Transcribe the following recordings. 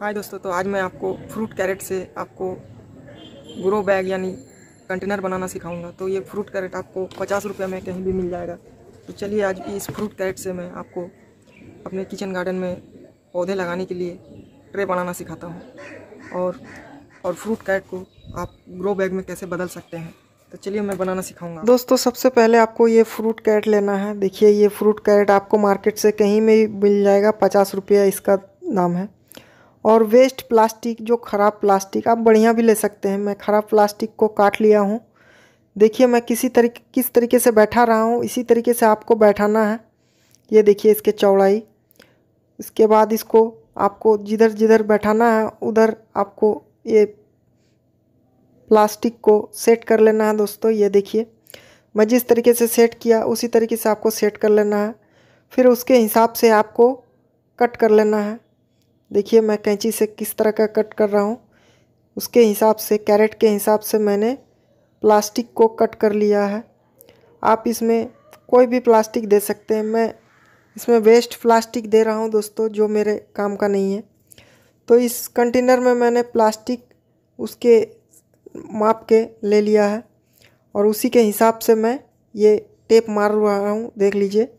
हाय दोस्तों तो आज मैं आपको फ्रूट कैरेट से आपको ग्रो बैग यानी कंटेनर बनाना सिखाऊंगा तो ये फ्रूट कैरेट आपको पचास रुपये में कहीं भी मिल जाएगा तो चलिए आज इस फ्रूट कैरेट से मैं आपको अपने किचन गार्डन में पौधे लगाने के लिए ट्रे बनाना सिखाता हूँ और और फ्रूट कैरेट को आप ग्रो बैग में कैसे बदल सकते हैं तो चलिए मैं बनाना सिखाऊंगा दोस्तों सबसे पहले आपको ये फ्रूट कैरेट लेना है देखिए ये फ्रूट कैरेट आपको मार्केट से कहीं में मिल जाएगा पचास रुपया इसका दाम है और वेस्ट प्लास्टिक जो ख़राब प्लास्टिक आप बढ़िया भी ले सकते हैं मैं ख़राब प्लास्टिक को काट लिया हूँ देखिए मैं किसी तरीके किस तरीके से बैठा रहा हूँ इसी तरीके से आपको बैठाना है ये देखिए इसके चौड़ाई इसके बाद इसको आपको जिधर जिधर बैठाना है उधर आपको ये प्लास्टिक को सेट कर लेना है दोस्तों ये देखिए मैं जिस तरीके से सेट किया उसी तरीके से आपको सेट कर लेना है फिर उसके हिसाब से आपको कट कर लेना है देखिए मैं कैंची से किस तरह का कट कर रहा हूँ उसके हिसाब से कैरेट के हिसाब से मैंने प्लास्टिक को कट कर लिया है आप इसमें कोई भी प्लास्टिक दे सकते हैं मैं इसमें वेस्ट प्लास्टिक दे रहा हूँ दोस्तों जो मेरे काम का नहीं है तो इस कंटेनर में मैंने प्लास्टिक उसके माप के ले लिया है और उसी के हिसाब से मैं ये टेप मार रहा हूँ देख लीजिए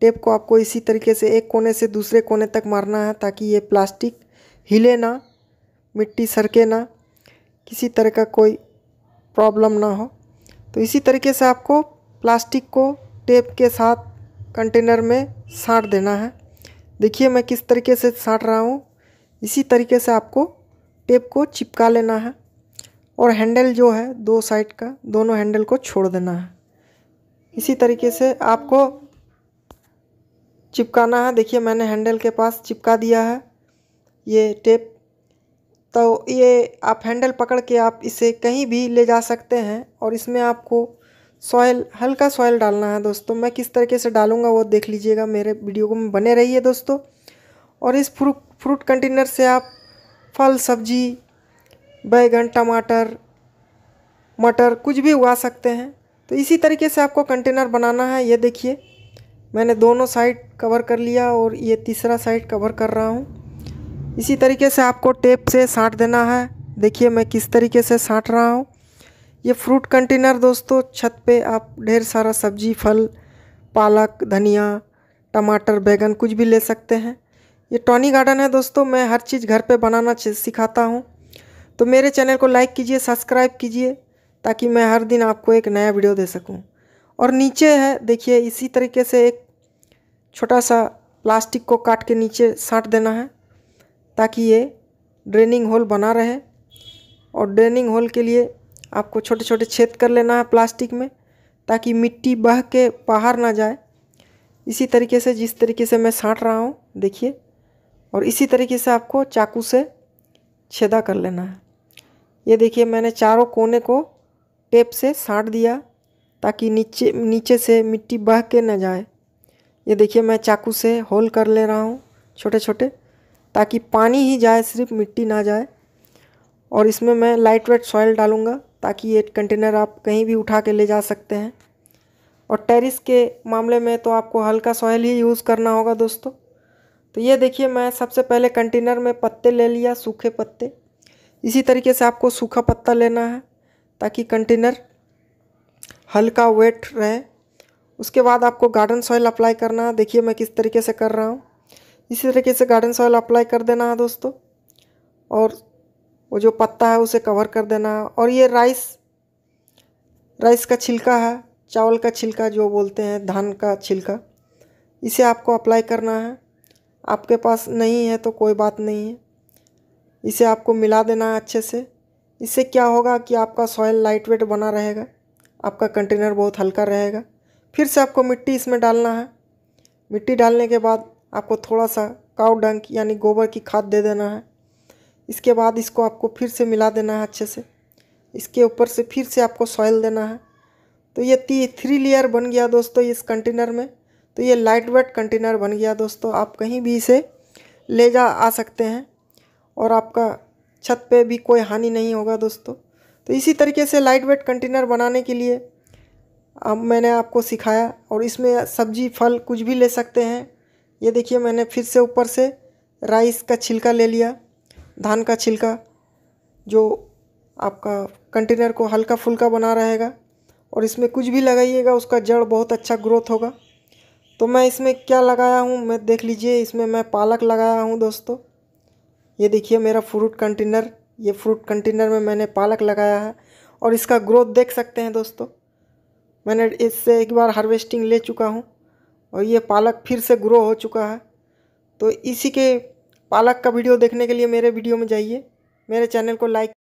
टेप को आपको इसी तरीके से एक कोने से दूसरे कोने तक मारना है ताकि ये प्लास्टिक हिले ना मिट्टी सरके ना किसी तरह का कोई प्रॉब्लम ना हो तो इसी तरीके से आपको प्लास्टिक को टेप के साथ कंटेनर में साँट देना है देखिए मैं किस तरीके से साँट रहा हूँ इसी तरीके से आपको टेप को चिपका लेना है और हैंडल जो है दो साइड का दोनों हैंडल को छोड़ देना है इसी तरीके से आपको चिपकाना है देखिए मैंने हैंडल के पास चिपका दिया है ये टेप तो ये आप हैंडल पकड़ के आप इसे कहीं भी ले जा सकते हैं और इसमें आपको सॉयल हल्का सॉयल डालना है दोस्तों मैं किस तरीके से डालूंगा वो देख लीजिएगा मेरे वीडियो को में बने रहिए दोस्तों और इस फ्रूट फ्रूट कंटेनर से आप फल सब्जी बैगन टमाटर मटर कुछ भी उगा सकते हैं तो इसी तरीके से आपको कंटेनर बनाना है ये देखिए मैंने दोनों साइड कवर कर लिया और ये तीसरा साइड कवर कर रहा हूँ इसी तरीके से आपको टेप से साँट देना है देखिए मैं किस तरीके से साँट रहा हूँ ये फ्रूट कंटेनर दोस्तों छत पे आप ढेर सारा सब्जी फल पालक धनिया टमाटर बैगन कुछ भी ले सकते हैं ये टॉनी गार्डन है दोस्तों मैं हर चीज़ घर पे बनाना सिखाता हूँ तो मेरे चैनल को लाइक कीजिए सब्सक्राइब कीजिए ताकि मैं हर दिन आपको एक नया वीडियो दे सकूँ और नीचे है देखिए इसी तरीके से एक छोटा सा प्लास्टिक को काट के नीचे साँट देना है ताकि ये ड्रेनिंग होल बना रहे और ड्रेनिंग होल के लिए आपको छोटे छोटे छेद कर लेना है प्लास्टिक में ताकि मिट्टी बह के बाहर ना जाए इसी तरीके से जिस तरीके से मैं साँट रहा हूँ देखिए और इसी तरीके से आपको चाकू से छेदा कर लेना है ये देखिए मैंने चारों कोने को टेप से साँट दिया ताकि नीचे नीचे से मिट्टी बह के न जाए ये देखिए मैं चाकू से होल कर ले रहा हूँ छोटे छोटे ताकि पानी ही जाए सिर्फ मिट्टी ना जाए और इसमें मैं लाइट वेट सॉइल डालूँगा ताकि ये कंटेनर आप कहीं भी उठा के ले जा सकते हैं और टेरिस के मामले में तो आपको हल्का सॉइल ही यूज़ करना होगा दोस्तों तो ये देखिए मैं सबसे पहले कंटेनर में पत्ते ले लिया सूखे पत्ते इसी तरीके से आपको सूखा पत्ता लेना है ताकि कंटेनर हल्का वेट रहे उसके बाद आपको गार्डन सॉइल अप्लाई करना है देखिए मैं किस तरीके से कर रहा हूँ इसी तरीके से गार्डन सॉइल अप्लाई कर देना है दोस्तों और वो जो पत्ता है उसे कवर कर देना है और ये राइस राइस का छिलका है चावल का छिलका जो बोलते हैं धान का छिलका इसे आपको अप्लाई करना है आपके पास नहीं है तो कोई बात नहीं है इसे आपको मिला देना है अच्छे से इससे क्या होगा कि आपका सॉयल लाइट वेट बना रहेगा आपका कंटेनर बहुत हल्का रहेगा फिर से आपको मिट्टी इसमें डालना है मिट्टी डालने के बाद आपको थोड़ा सा काव डंक यानी गोबर की खाद दे देना है इसके बाद इसको आपको फिर से मिला देना है अच्छे से इसके ऊपर से फिर से आपको सॉइल देना है तो ये ती थ्री लेयर बन गया दोस्तों इस कंटेनर में तो ये लाइट वेट कंटेनर बन गया दोस्तों आप कहीं भी इसे ले जा आ सकते हैं और आपका छत पे भी कोई हानि नहीं होगा दोस्तों तो इसी तरीके से लाइट वेट कंटेनर बनाने के लिए अब मैंने आपको सिखाया और इसमें सब्जी फल कुछ भी ले सकते हैं ये देखिए मैंने फिर से ऊपर से राइस का छिलका ले लिया धान का छिलका जो आपका कंटेनर को हल्का फुल्का बना रहेगा और इसमें कुछ भी लगाइएगा उसका जड़ बहुत अच्छा ग्रोथ होगा तो मैं इसमें क्या लगाया हूँ मैं देख लीजिए इसमें मैं पालक लगाया हूँ दोस्तों ये देखिए मेरा फ्रूट कंटेनर ये फ्रूट कंटेनर में मैंने पालक लगाया है और इसका ग्रोथ देख सकते हैं दोस्तों मैंने इससे एक बार हार्वेस्टिंग ले चुका हूँ और ये पालक फिर से ग्रो हो चुका है तो इसी के पालक का वीडियो देखने के लिए मेरे वीडियो में जाइए मेरे चैनल को लाइक